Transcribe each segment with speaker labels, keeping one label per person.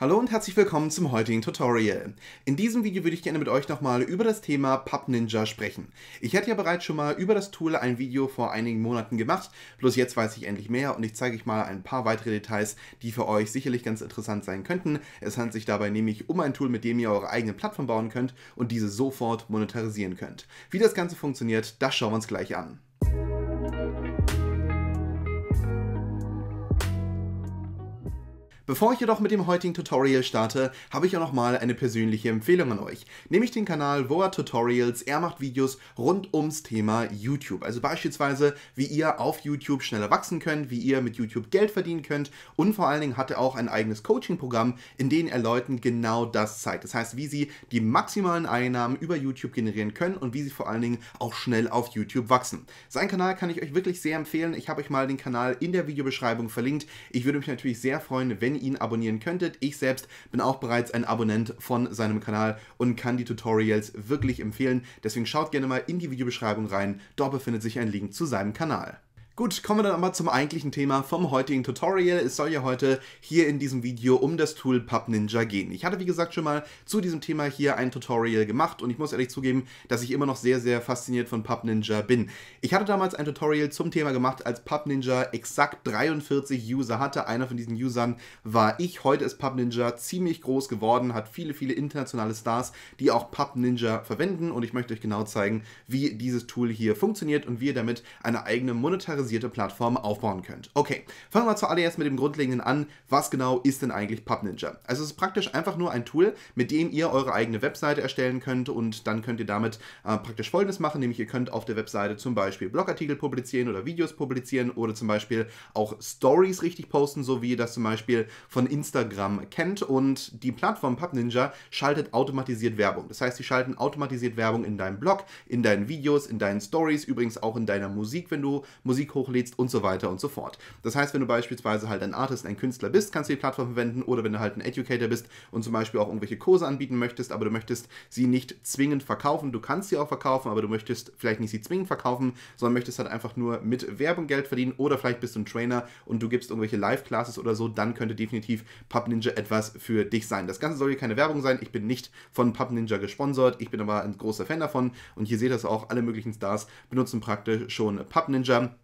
Speaker 1: Hallo und herzlich willkommen zum heutigen Tutorial. In diesem Video würde ich gerne mit euch nochmal über das Thema PubNinja sprechen. Ich hatte ja bereits schon mal über das Tool ein Video vor einigen Monaten gemacht, bloß jetzt weiß ich endlich mehr und ich zeige euch mal ein paar weitere Details, die für euch sicherlich ganz interessant sein könnten. Es handelt sich dabei nämlich um ein Tool, mit dem ihr eure eigene Plattform bauen könnt und diese sofort monetarisieren könnt. Wie das Ganze funktioniert, das schauen wir uns gleich an. Bevor ich jedoch mit dem heutigen Tutorial starte, habe ich auch nochmal eine persönliche Empfehlung an euch, nämlich den Kanal Voa Tutorials. Er macht Videos rund ums Thema YouTube, also beispielsweise, wie ihr auf YouTube schneller wachsen könnt, wie ihr mit YouTube Geld verdienen könnt und vor allen Dingen hat er auch ein eigenes Coaching-Programm, in dem er Leuten genau das zeigt. Das heißt, wie sie die maximalen Einnahmen über YouTube generieren können und wie sie vor allen Dingen auch schnell auf YouTube wachsen. Sein Kanal kann ich euch wirklich sehr empfehlen. Ich habe euch mal den Kanal in der Videobeschreibung verlinkt. Ich würde mich natürlich sehr freuen, wenn ihr ihn abonnieren könntet. Ich selbst bin auch bereits ein Abonnent von seinem Kanal und kann die Tutorials wirklich empfehlen. Deswegen schaut gerne mal in die Videobeschreibung rein. Dort befindet sich ein Link zu seinem Kanal. Gut, kommen wir dann aber zum eigentlichen Thema vom heutigen Tutorial. Es soll ja heute hier in diesem Video um das Tool PubNinja gehen. Ich hatte wie gesagt schon mal zu diesem Thema hier ein Tutorial gemacht und ich muss ehrlich zugeben, dass ich immer noch sehr, sehr fasziniert von PubNinja bin. Ich hatte damals ein Tutorial zum Thema gemacht, als PubNinja exakt 43 User hatte. Einer von diesen Usern war ich. Heute ist PubNinja ziemlich groß geworden, hat viele, viele internationale Stars, die auch PubNinja verwenden und ich möchte euch genau zeigen, wie dieses Tool hier funktioniert und wie ihr damit eine eigene Monetarisierung datenbasierte Plattform aufbauen könnt. Okay, fangen wir zuallererst mit dem Grundlegenden an. Was genau ist denn eigentlich PubNinja? Also es ist praktisch einfach nur ein Tool, mit dem ihr eure eigene Webseite erstellen könnt und dann könnt ihr damit äh, praktisch Folgendes machen, nämlich ihr könnt auf der Webseite zum Beispiel Blogartikel publizieren oder Videos publizieren oder zum Beispiel auch Stories richtig posten, so wie ihr das zum Beispiel von Instagram kennt und die Plattform PubNinja schaltet automatisiert Werbung. Das heißt, sie schalten automatisiert Werbung in deinem Blog, in deinen Videos, in deinen Stories, übrigens auch in deiner Musik, wenn du Musik hochlädst hochlädst und so weiter und so fort. Das heißt, wenn du beispielsweise halt ein Artist, ein Künstler bist, kannst du die Plattform verwenden oder wenn du halt ein Educator bist und zum Beispiel auch irgendwelche Kurse anbieten möchtest, aber du möchtest sie nicht zwingend verkaufen. Du kannst sie auch verkaufen, aber du möchtest vielleicht nicht sie zwingend verkaufen, sondern möchtest halt einfach nur mit Werbung Geld verdienen oder vielleicht bist du ein Trainer und du gibst irgendwelche Live-Classes oder so, dann könnte definitiv Pub Ninja etwas für dich sein. Das Ganze soll hier keine Werbung sein. Ich bin nicht von Pub Ninja gesponsert. Ich bin aber ein großer Fan davon und hier seht ihr es auch. Alle möglichen Stars benutzen praktisch schon Pub Ninja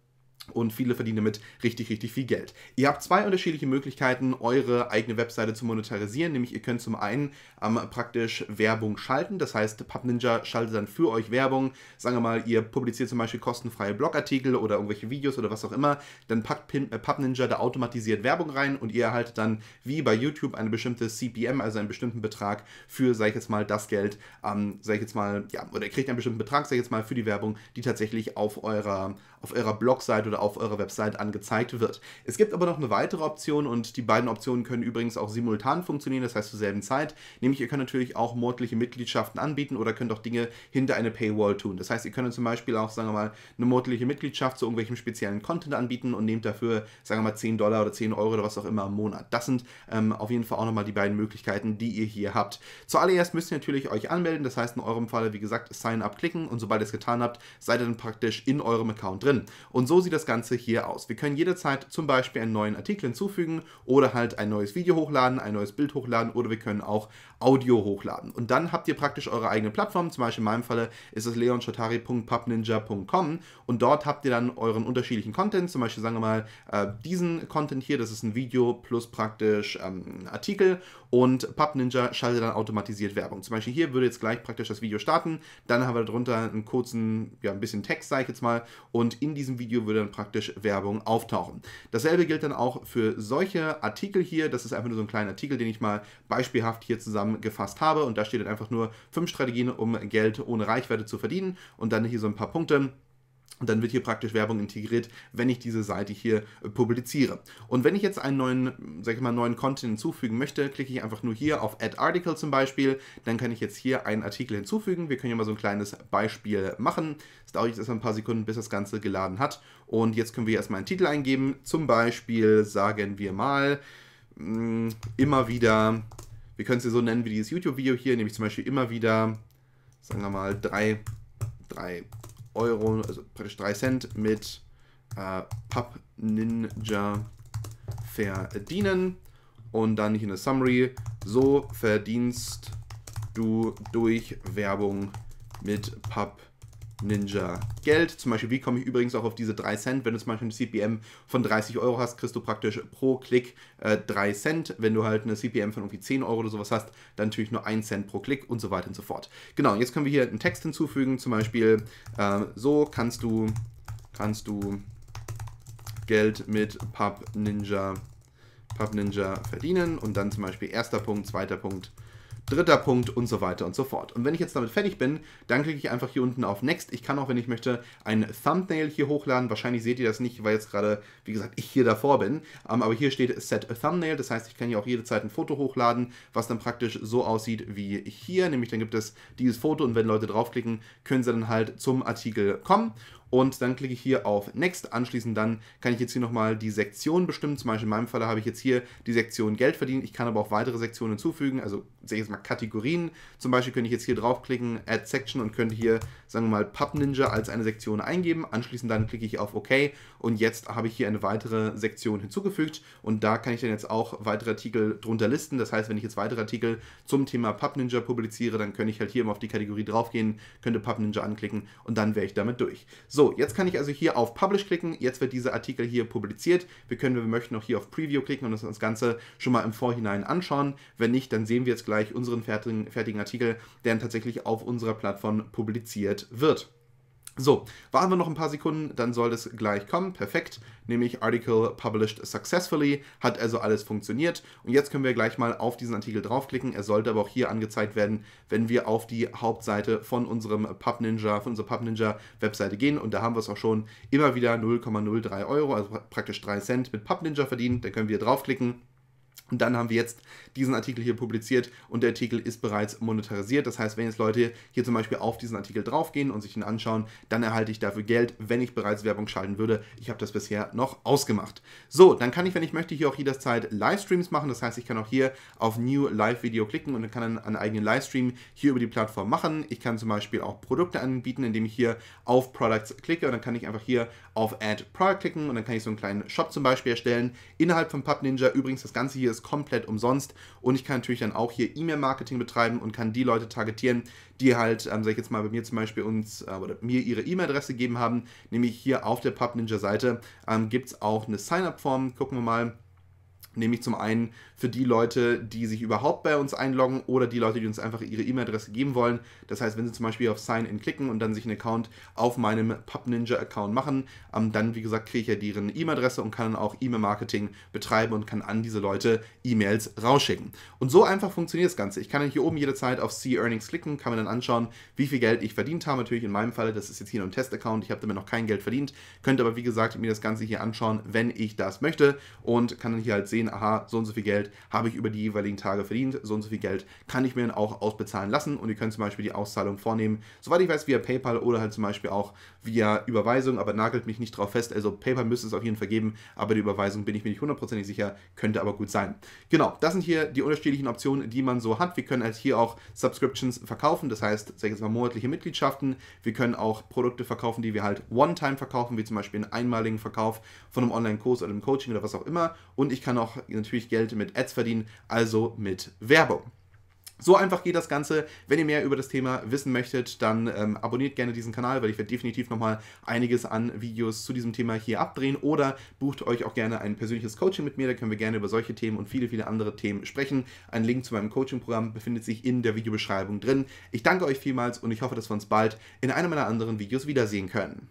Speaker 1: und viele verdienen damit richtig, richtig viel Geld. Ihr habt zwei unterschiedliche Möglichkeiten, eure eigene Webseite zu monetarisieren, nämlich ihr könnt zum einen ähm, praktisch Werbung schalten, das heißt PubNinja schaltet dann für euch Werbung, sagen wir mal, ihr publiziert zum Beispiel kostenfreie Blogartikel oder irgendwelche Videos oder was auch immer, dann packt äh, PubNinja da automatisiert Werbung rein und ihr erhaltet dann wie bei YouTube eine bestimmte CPM, also einen bestimmten Betrag für, sag ich jetzt mal, das Geld, ähm, sag ich jetzt mal, ja, oder ihr kriegt einen bestimmten Betrag, sag ich jetzt mal, für die Werbung, die tatsächlich auf eurer, auf eurer Blogseite oder auf eurer Website angezeigt wird. Es gibt aber noch eine weitere Option und die beiden Optionen können übrigens auch simultan funktionieren, das heißt zur selben Zeit. Nämlich ihr könnt natürlich auch monatliche Mitgliedschaften anbieten oder könnt auch Dinge hinter eine Paywall tun. Das heißt, ihr könnt zum Beispiel auch, sagen wir mal, eine monatliche Mitgliedschaft zu irgendwelchem speziellen Content anbieten und nehmt dafür, sagen wir mal, 10 Dollar oder 10 Euro oder was auch immer im Monat. Das sind ähm, auf jeden Fall auch nochmal die beiden Möglichkeiten, die ihr hier habt. Zuallererst müsst ihr natürlich euch anmelden, das heißt in eurem Falle, wie gesagt, Sign Up klicken und sobald ihr es getan habt, seid ihr dann praktisch in eurem Account drin. Und so sieht das Ganze hier aus. Wir können jederzeit zum Beispiel einen neuen Artikel hinzufügen oder halt ein neues Video hochladen, ein neues Bild hochladen oder wir können auch Audio hochladen. Und dann habt ihr praktisch eure eigene Plattform. Zum Beispiel in meinem Falle ist es leonshotari.pubninja.com und dort habt ihr dann euren unterschiedlichen Content. Zum Beispiel sagen wir mal äh, diesen Content hier, das ist ein Video plus praktisch ähm, Artikel und PubNinja schaltet dann automatisiert Werbung. Zum Beispiel hier würde jetzt gleich praktisch das Video starten, dann haben wir darunter einen kurzen, ja ein bisschen Text, sage ich jetzt mal, und in diesem Video würde dann praktisch Werbung auftauchen. Dasselbe gilt dann auch für solche Artikel hier. Das ist einfach nur so ein kleiner Artikel, den ich mal beispielhaft hier zusammengefasst habe. Und da steht dann einfach nur fünf Strategien, um Geld ohne Reichweite zu verdienen. Und dann hier so ein paar Punkte. Und dann wird hier praktisch Werbung integriert, wenn ich diese Seite hier äh, publiziere. Und wenn ich jetzt einen neuen, sag ich mal, neuen Content hinzufügen möchte, klicke ich einfach nur hier auf Add Article zum Beispiel. Dann kann ich jetzt hier einen Artikel hinzufügen. Wir können ja mal so ein kleines Beispiel machen. Es dauert jetzt erstmal ein paar Sekunden, bis das Ganze geladen hat. Und jetzt können wir hier erstmal einen Titel eingeben. Zum Beispiel sagen wir mal, mm, immer wieder, wir können es hier so nennen wie dieses YouTube-Video hier, nämlich zum Beispiel immer wieder, sagen wir mal, drei, drei Euro, also praktisch 3 Cent mit äh, Pub Ninja verdienen. Und dann hier eine Summary. So verdienst du durch Werbung mit Pub Ninja. Ninja Geld. Zum Beispiel, wie komme ich übrigens auch auf diese 3 Cent? Wenn du zum Beispiel eine CPM von 30 Euro hast, kriegst du praktisch pro Klick äh, 3 Cent. Wenn du halt eine CPM von irgendwie 10 Euro oder sowas hast, dann natürlich nur 1 Cent pro Klick und so weiter und so fort. Genau, jetzt können wir hier einen Text hinzufügen. Zum Beispiel, äh, so kannst du, kannst du Geld mit Pub Ninja, Pub Ninja verdienen. Und dann zum Beispiel erster Punkt, zweiter Punkt, dritter Punkt und so weiter und so fort. Und wenn ich jetzt damit fertig bin, dann klicke ich einfach hier unten auf Next. Ich kann auch, wenn ich möchte, ein Thumbnail hier hochladen. Wahrscheinlich seht ihr das nicht, weil jetzt gerade, wie gesagt, ich hier davor bin. Ähm, aber hier steht Set a Thumbnail. Das heißt, ich kann hier auch jede Zeit ein Foto hochladen, was dann praktisch so aussieht wie hier. Nämlich dann gibt es dieses Foto und wenn Leute draufklicken, können sie dann halt zum Artikel kommen. Und dann klicke ich hier auf Next. Anschließend dann kann ich jetzt hier nochmal die Sektion bestimmen. Zum Beispiel in meinem Fall habe ich jetzt hier die Sektion Geld verdienen. Ich kann aber auch weitere Sektionen hinzufügen. Also sehe ich jetzt mal Kategorien. Zum Beispiel könnte ich jetzt hier draufklicken, Add Section und könnte hier, sagen wir mal, Pub Ninja als eine Sektion eingeben. Anschließend dann klicke ich auf OK und jetzt habe ich hier eine weitere Sektion hinzugefügt und da kann ich dann jetzt auch weitere Artikel drunter listen. Das heißt, wenn ich jetzt weitere Artikel zum Thema Pub Ninja publiziere, dann könnte ich halt hier immer auf die Kategorie draufgehen, könnte Pub Ninja anklicken und dann wäre ich damit durch. So so, jetzt kann ich also hier auf Publish klicken. Jetzt wird dieser Artikel hier publiziert. Wir können, wenn wir möchten, noch hier auf Preview klicken und uns das Ganze schon mal im Vorhinein anschauen. Wenn nicht, dann sehen wir jetzt gleich unseren fertigen, fertigen Artikel, der dann tatsächlich auf unserer Plattform publiziert wird. So, warten wir noch ein paar Sekunden, dann soll das gleich kommen. Perfekt, nämlich Article Published Successfully, hat also alles funktioniert. Und jetzt können wir gleich mal auf diesen Artikel draufklicken. Er sollte aber auch hier angezeigt werden, wenn wir auf die Hauptseite von unserem PubNinja, von unserer PubNinja Webseite gehen. Und da haben wir es auch schon immer wieder 0,03 Euro, also praktisch 3 Cent mit PubNinja verdient. Da können wir draufklicken und dann haben wir jetzt diesen Artikel hier publiziert und der Artikel ist bereits monetarisiert. Das heißt, wenn jetzt Leute hier zum Beispiel auf diesen Artikel draufgehen und sich ihn anschauen, dann erhalte ich dafür Geld, wenn ich bereits Werbung schalten würde. Ich habe das bisher noch ausgemacht. So, dann kann ich, wenn ich möchte, hier auch jederzeit Livestreams machen. Das heißt, ich kann auch hier auf New Live Video klicken und dann kann einen, einen eigenen Livestream hier über die Plattform machen. Ich kann zum Beispiel auch Produkte anbieten, indem ich hier auf Products klicke und dann kann ich einfach hier auf Add Product klicken und dann kann ich so einen kleinen Shop zum Beispiel erstellen. Innerhalb von PubNinja übrigens das Ganze hier hier ist komplett umsonst und ich kann natürlich dann auch hier E-Mail-Marketing betreiben und kann die Leute targetieren, die halt, ähm, sag ich jetzt mal, bei mir zum Beispiel uns äh, oder mir ihre E-Mail-Adresse gegeben haben, nämlich hier auf der PubNinja-Seite ähm, gibt es auch eine Sign-up-Form, gucken wir mal Nämlich zum einen für die Leute, die sich überhaupt bei uns einloggen oder die Leute, die uns einfach ihre E-Mail-Adresse geben wollen. Das heißt, wenn sie zum Beispiel auf Sign-In klicken und dann sich einen Account auf meinem PubNinja-Account machen, ähm, dann, wie gesagt, kriege ich ja deren E-Mail-Adresse und kann dann auch E-Mail-Marketing betreiben und kann an diese Leute E-Mails rausschicken. Und so einfach funktioniert das Ganze. Ich kann dann hier oben jederzeit auf See Earnings klicken, kann mir dann anschauen, wie viel Geld ich verdient habe. Natürlich in meinem Fall, das ist jetzt hier nur ein Test-Account, ich habe damit noch kein Geld verdient. Könnte aber, wie gesagt, mir das Ganze hier anschauen, wenn ich das möchte und kann dann hier halt halt sehen, aha, so und so viel Geld habe ich über die jeweiligen Tage verdient, so und so viel Geld kann ich mir dann auch ausbezahlen lassen und ihr könnt zum Beispiel die Auszahlung vornehmen, soweit ich weiß, via PayPal oder halt zum Beispiel auch via Überweisung, aber nagelt mich nicht drauf fest, also PayPal müsste es auf jeden Fall geben, aber die Überweisung bin ich mir nicht hundertprozentig sicher, könnte aber gut sein. Genau, das sind hier die unterschiedlichen Optionen, die man so hat. Wir können halt hier auch Subscriptions verkaufen, das heißt, sag ich jetzt mal monatliche Mitgliedschaften. Wir können auch Produkte verkaufen, die wir halt One-Time verkaufen, wie zum Beispiel einen einmaligen Verkauf von einem Online-Kurs oder einem Coaching oder was auch immer. Und ich kann dann auch natürlich Geld mit Ads verdienen, also mit Werbung. So einfach geht das Ganze. Wenn ihr mehr über das Thema wissen möchtet, dann ähm, abonniert gerne diesen Kanal, weil ich werde definitiv nochmal einiges an Videos zu diesem Thema hier abdrehen oder bucht euch auch gerne ein persönliches Coaching mit mir. Da können wir gerne über solche Themen und viele, viele andere Themen sprechen. Ein Link zu meinem Coaching-Programm befindet sich in der Videobeschreibung drin. Ich danke euch vielmals und ich hoffe, dass wir uns bald in einem meiner anderen Videos wiedersehen können.